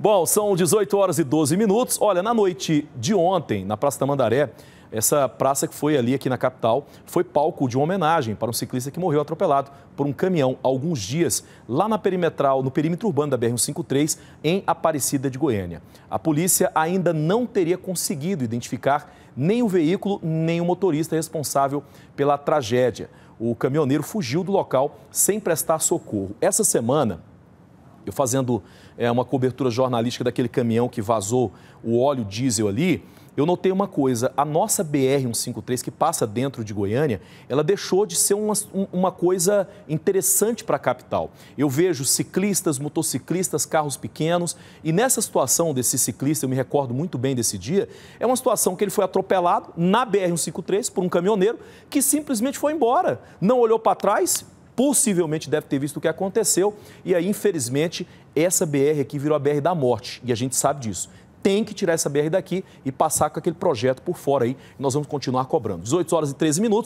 Bom, são 18 horas e 12 minutos. Olha, na noite de ontem, na Praça da Mandaré, essa praça que foi ali aqui na capital foi palco de uma homenagem para um ciclista que morreu atropelado por um caminhão há alguns dias lá na perimetral, no perímetro urbano da BR-153, em Aparecida de Goiânia. A polícia ainda não teria conseguido identificar nem o veículo, nem o motorista responsável pela tragédia. O caminhoneiro fugiu do local sem prestar socorro. Essa semana, eu fazendo é, uma cobertura jornalística daquele caminhão que vazou o óleo diesel ali, eu notei uma coisa: a nossa BR-153, que passa dentro de Goiânia, ela deixou de ser uma, uma coisa interessante para a capital. Eu vejo ciclistas, motociclistas, carros pequenos, e nessa situação desse ciclista, eu me recordo muito bem desse dia, é uma situação que ele foi atropelado na BR-153 por um caminhoneiro que simplesmente foi embora, não olhou para trás, possivelmente deve ter visto o que aconteceu. E aí, infelizmente, essa BR aqui virou a BR da morte. E a gente sabe disso. Tem que tirar essa BR daqui e passar com aquele projeto por fora aí. Nós vamos continuar cobrando. 18 horas e 13 minutos.